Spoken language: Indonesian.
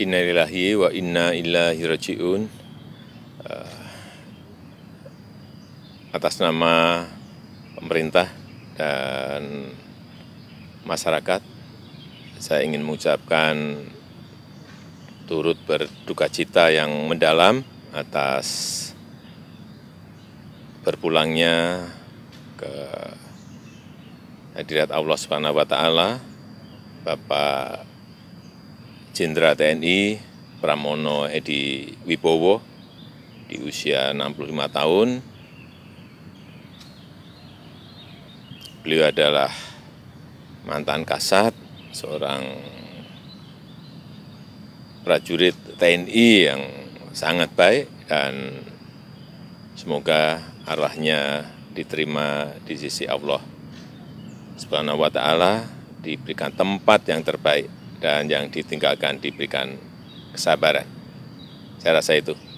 Innalillahi wa inna ilahi raji'un ah, atas nama pemerintah dan masyarakat saya ingin mengucapkan turut berduka cita yang mendalam atas berpulangnya ke hadirat Allah Subhanahu wa taala Bapak Jenderal TNI Pramono Edi Wibowo di usia 65 tahun. Beliau adalah mantan kasat, seorang prajurit TNI yang sangat baik dan semoga arahnya diterima di sisi Allah Subhanahu wa taala, diberikan tempat yang terbaik dan yang ditinggalkan diberikan kesabaran. Saya rasa itu.